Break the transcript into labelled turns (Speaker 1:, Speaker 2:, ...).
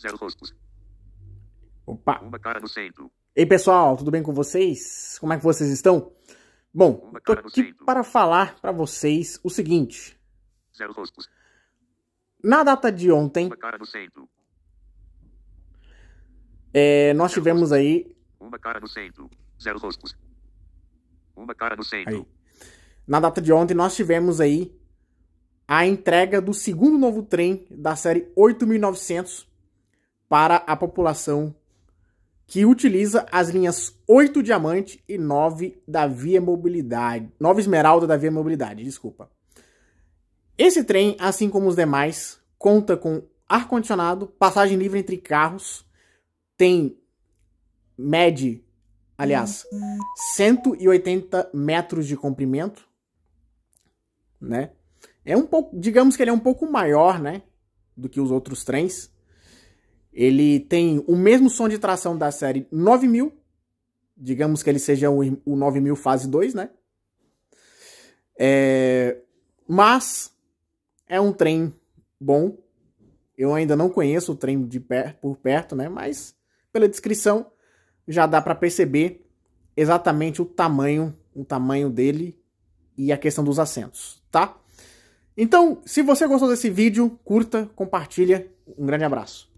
Speaker 1: Zero Opa.
Speaker 2: Ei, pessoal, tudo bem com vocês? Como é que vocês estão? Bom, tô aqui para falar para vocês o seguinte. Na data de ontem, é, nós tivemos aí. Aí. Na data de ontem, nós tivemos aí a entrega do segundo novo trem da série 8900 para a população que utiliza as linhas 8 Diamante e 9 da Via Mobilidade, 9 Esmeralda da Via Mobilidade, desculpa. Esse trem, assim como os demais, conta com ar-condicionado, passagem livre entre carros, tem mede, aliás, 180 metros de comprimento, né? É um pouco, digamos que ele é um pouco maior, né, do que os outros trens, ele tem o mesmo som de tração da série 9000. Digamos que ele seja o, o 9000 fase 2, né? É, mas é um trem bom. Eu ainda não conheço o trem de per, por perto, né? Mas pela descrição já dá para perceber exatamente o tamanho, o tamanho dele e a questão dos assentos, tá? Então, se você gostou desse vídeo, curta, compartilha. Um grande abraço.